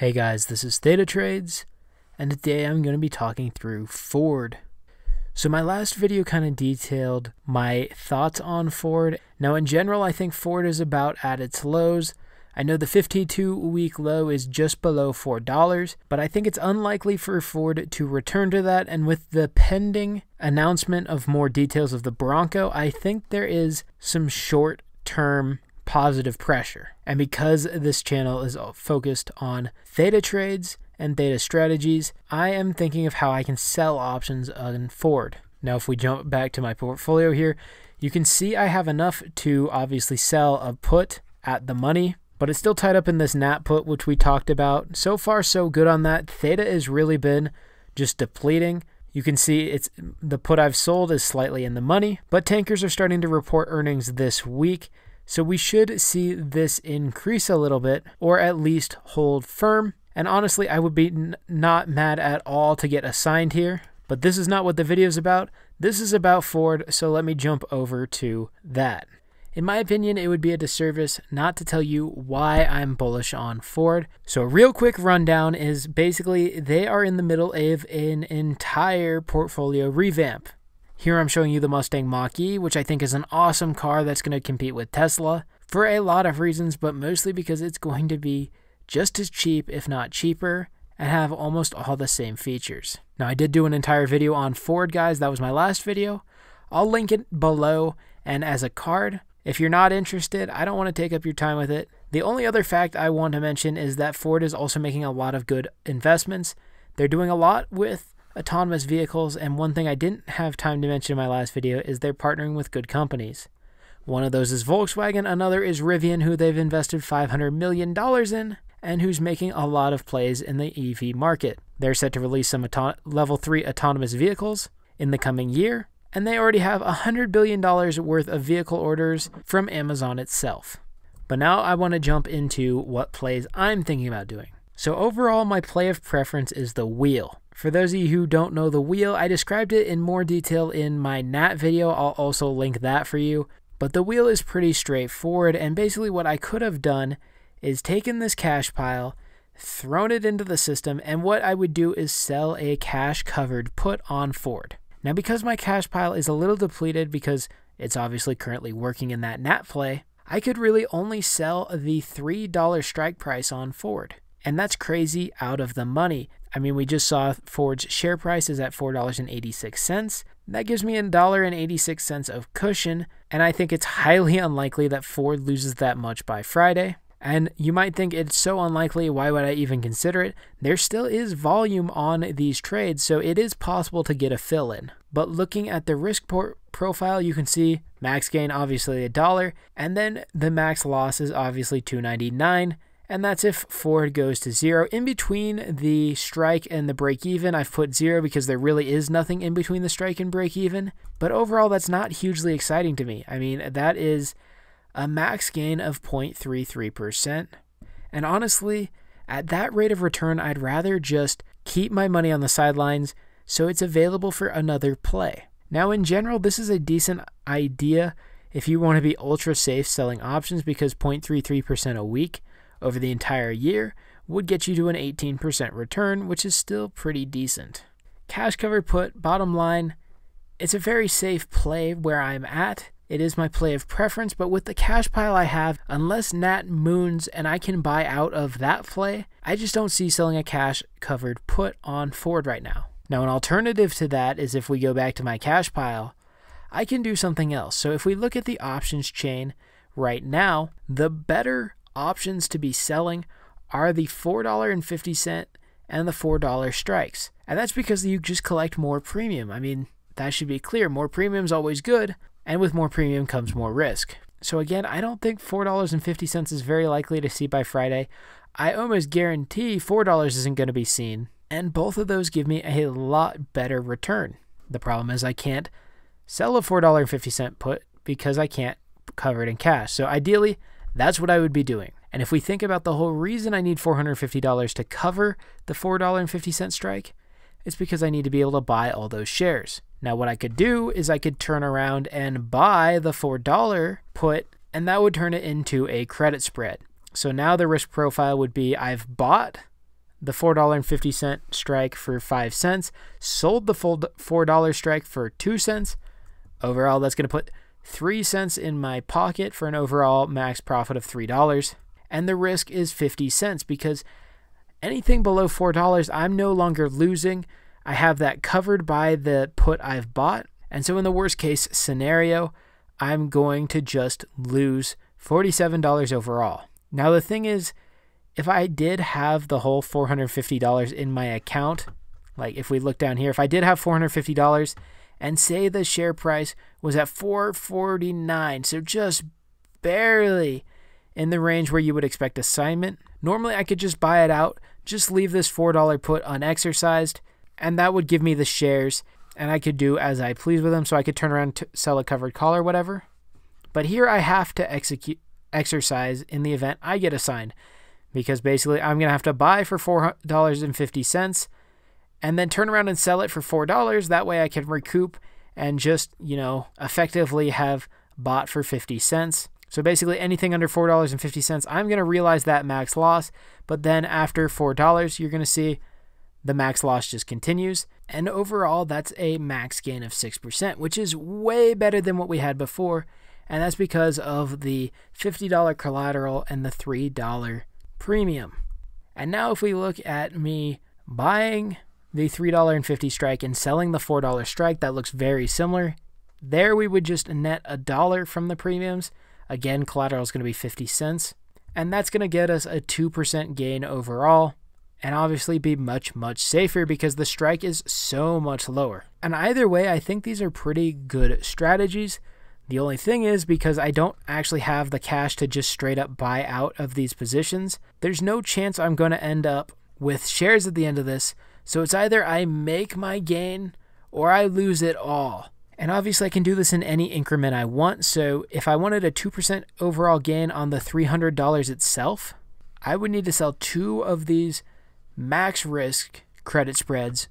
Hey guys, this is Theta Trades, and today I'm going to be talking through Ford. So my last video kind of detailed my thoughts on Ford. Now in general, I think Ford is about at its lows. I know the 52-week low is just below $4, but I think it's unlikely for Ford to return to that, and with the pending announcement of more details of the Bronco, I think there is some short-term positive pressure. And because this channel is focused on theta trades and theta strategies, I am thinking of how I can sell options on Ford. Now, if we jump back to my portfolio here, you can see I have enough to obviously sell a put at the money, but it's still tied up in this nat put, which we talked about. So far, so good on that. Theta has really been just depleting. You can see it's the put I've sold is slightly in the money, but tankers are starting to report earnings this week. So we should see this increase a little bit or at least hold firm. And honestly, I would be not mad at all to get assigned here, but this is not what the video is about. This is about Ford, so let me jump over to that. In my opinion, it would be a disservice not to tell you why I'm bullish on Ford. So, a real quick rundown is basically they are in the middle of an entire portfolio revamp. Here I'm showing you the Mustang Mach-E, which I think is an awesome car that's going to compete with Tesla for a lot of reasons, but mostly because it's going to be just as cheap, if not cheaper, and have almost all the same features. Now, I did do an entire video on Ford, guys. That was my last video. I'll link it below and as a card. If you're not interested, I don't want to take up your time with it. The only other fact I want to mention is that Ford is also making a lot of good investments. They're doing a lot with autonomous vehicles, and one thing I didn't have time to mention in my last video is they're partnering with good companies. One of those is Volkswagen, another is Rivian, who they've invested $500 million in, and who's making a lot of plays in the EV market. They're set to release some level 3 autonomous vehicles in the coming year, and they already have $100 billion worth of vehicle orders from Amazon itself. But now I want to jump into what plays I'm thinking about doing. So overall, my play of preference is the wheel. For those of you who don't know the wheel, I described it in more detail in my Nat video. I'll also link that for you. But the wheel is pretty straightforward, and basically what I could have done is taken this cash pile, thrown it into the system, and what I would do is sell a cash covered put on Ford. Now, because my cash pile is a little depleted because it's obviously currently working in that Nat play, I could really only sell the $3 strike price on Ford. And that's crazy out of the money. I mean, we just saw Ford's share price is at $4.86. That gives me $1.86 of cushion, and I think it's highly unlikely that Ford loses that much by Friday. And you might think it's so unlikely, why would I even consider it? There still is volume on these trades, so it is possible to get a fill in. But looking at the risk profile, you can see max gain obviously a dollar, and then the max loss is obviously 299. And that's if Ford goes to zero. In between the strike and the break even, I've put zero because there really is nothing in between the strike and break even. But overall, that's not hugely exciting to me. I mean, that is a max gain of 0.33%. And honestly, at that rate of return, I'd rather just keep my money on the sidelines so it's available for another play. Now, in general, this is a decent idea if you want to be ultra safe selling options because 0.33% a week over the entire year would get you to an 18% return, which is still pretty decent. Cash cover put, bottom line, it's a very safe play where I'm at. It is my play of preference, but with the cash pile I have, unless Nat moons and I can buy out of that play, I just don't see selling a cash covered put on Ford right now. Now, an alternative to that is if we go back to my cash pile, I can do something else. So if we look at the options chain right now, the better Options to be selling are the $4.50 and the $4 strikes. And that's because you just collect more premium. I mean, that should be clear. More premium is always good, and with more premium comes more risk. So again, I don't think $4.50 is very likely to see by Friday. I almost guarantee $4 isn't going to be seen, and both of those give me a lot better return. The problem is I can't sell a $4.50 put because I can't cover it in cash. So ideally, that's what I would be doing. And if we think about the whole reason I need $450 to cover the $4.50 strike, it's because I need to be able to buy all those shares. Now, what I could do is I could turn around and buy the $4 put, and that would turn it into a credit spread. So now the risk profile would be I've bought the $4.50 strike for 5 cents, sold the full $4 strike for 2 cents. Overall, that's going to put 3 cents in my pocket for an overall max profit of $3. And the risk is 50 cents because anything below $4, I'm no longer losing. I have that covered by the put I've bought. And so, in the worst case scenario, I'm going to just lose $47 overall. Now, the thing is, if I did have the whole $450 in my account, like if we look down here, if I did have $450 and say the share price was at 449 so just barely in the range where you would expect assignment normally i could just buy it out just leave this $4 put unexercised and that would give me the shares and i could do as i please with them so i could turn around to sell a covered call or whatever but here i have to execute exercise in the event i get assigned because basically i'm going to have to buy for $4.50 and then turn around and sell it for $4. That way I can recoup and just, you know, effectively have bought for 50 cents. So basically anything under $4.50, I'm going to realize that max loss, but then after $4, you're going to see the max loss just continues. And overall, that's a max gain of 6%, which is way better than what we had before. And that's because of the $50 collateral and the $3 premium. And now, if we look at me buying the $3.50 strike and selling the $4 strike. That looks very similar. There we would just net a dollar from the premiums. Again, collateral is going to be 50 cents. And that's going to get us a 2% gain overall and obviously be much, much safer because the strike is so much lower. And either way, I think these are pretty good strategies. The only thing is because I don't actually have the cash to just straight up buy out of these positions, there's no chance I'm going to end up with shares at the end of this. So it's either I make my gain or I lose it all. And obviously I can do this in any increment I want. So if I wanted a 2% overall gain on the $300 itself, I would need to sell two of these max risk credit spreads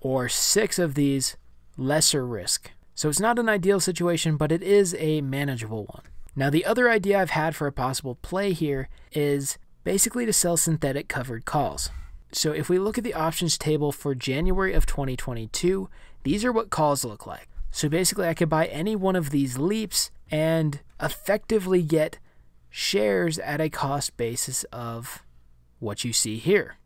or six of these lesser risk. So it's not an ideal situation, but it is a manageable one. Now, the other idea I've had for a possible play here is basically to sell synthetic covered calls. So if we look at the options table for January of 2022, these are what calls look like. So basically I could buy any one of these leaps and effectively get shares at a cost basis of what you see here.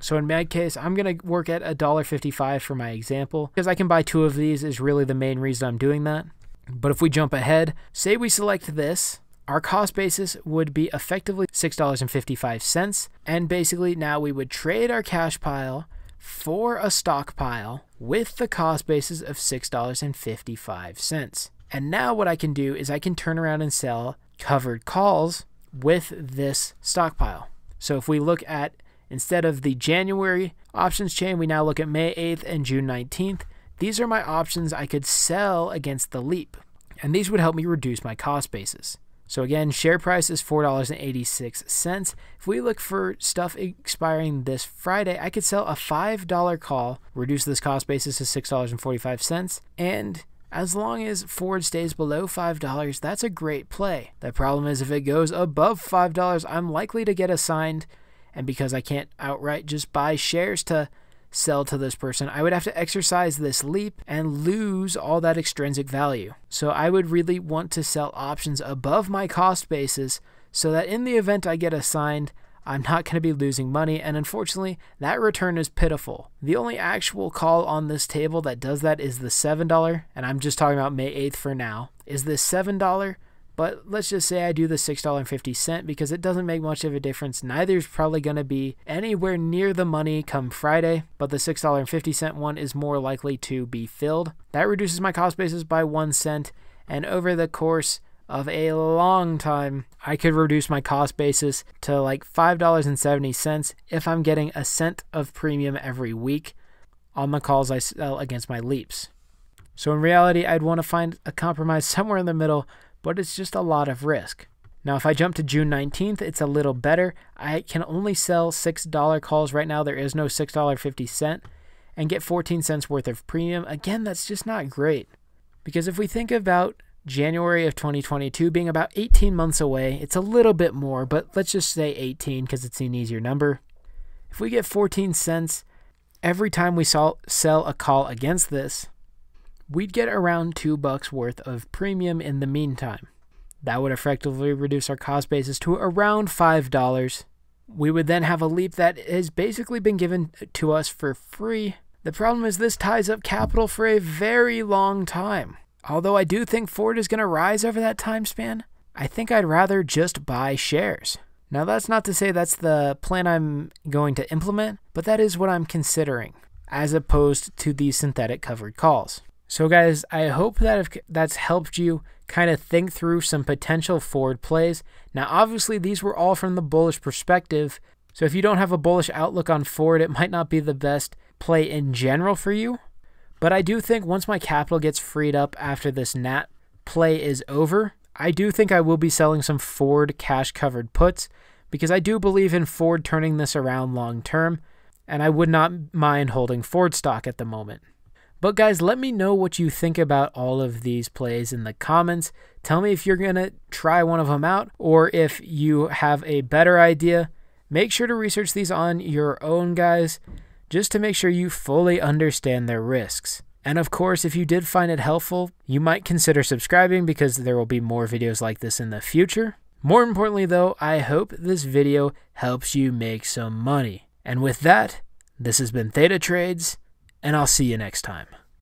So in my case, I'm going to work at $1.55 for my example because I can buy two of these is really the main reason I'm doing that. But if we jump ahead, say we select this our cost basis would be effectively $6.55. And basically, now we would trade our cash pile for a stockpile with the cost basis of $6.55. And now what I can do is I can turn around and sell covered calls with this stockpile. So if we look at instead of the January options chain, we now look at May 8th and June 19th. These are my options I could sell against the leap, and these would help me reduce my cost basis. So again, share price is $4.86. If we look for stuff expiring this Friday, I could sell a $5 call, reduce this cost basis to $6.45, and as long as Ford stays below $5, that's a great play. The problem is if it goes above $5, I'm likely to get assigned, and because I can't outright just buy shares to sell to this person, I would have to exercise this leap and lose all that extrinsic value. So I would really want to sell options above my cost basis so that in the event I get assigned, I'm not going to be losing money, and unfortunately, that return is pitiful. The only actual call on this table that does that is the $7, and I'm just talking about May 8th for now, is this $7 but let's just say I do the $6.50 because it doesn't make much of a difference. Neither is probably going to be anywhere near the money come Friday, but the $6.50 one is more likely to be filled. That reduces my cost basis by 1 cent, and over the course of a long time, I could reduce my cost basis to like $5.70 if I'm getting a cent of premium every week on the calls I sell against my leaps. So in reality, I'd want to find a compromise somewhere in the middle but it's just a lot of risk. Now, if I jump to June 19th, it's a little better. I can only sell $6 calls right now. There is no $6.50 and get 14 cents worth of premium. Again, that's just not great. Because if we think about January of 2022 being about 18 months away, it's a little bit more, but let's just say 18 because it's an easier number. If we get 14 cents every time we sell a call against this, we'd get around two bucks worth of premium in the meantime. That would effectively reduce our cost basis to around $5. We would then have a leap that has basically been given to us for free. The problem is this ties up capital for a very long time. Although I do think Ford is going to rise over that time span, I think I'd rather just buy shares. Now, that's not to say that's the plan I'm going to implement, but that is what I'm considering, as opposed to these synthetic covered calls. So, guys, I hope that if that's helped you kind of think through some potential forward plays. Now, obviously, these were all from the bullish perspective. So, if you don't have a bullish outlook on forward, it might not be the best play in general for you. But I do think once my capital gets freed up after this NAT play is over, I do think I will be selling some forward cash covered puts because I do believe in Ford turning this around long term, and I would not mind holding Ford stock at the moment. But guys, let me know what you think about all of these plays in the comments. Tell me if you're going to try one of them out or if you have a better idea. Make sure to research these on your own, guys, just to make sure you fully understand their risks. And of course, if you did find it helpful, you might consider subscribing because there will be more videos like this in the future. More importantly, though, I hope this video helps you make some money. And with that, this has been Theta Trades and I'll see you next time.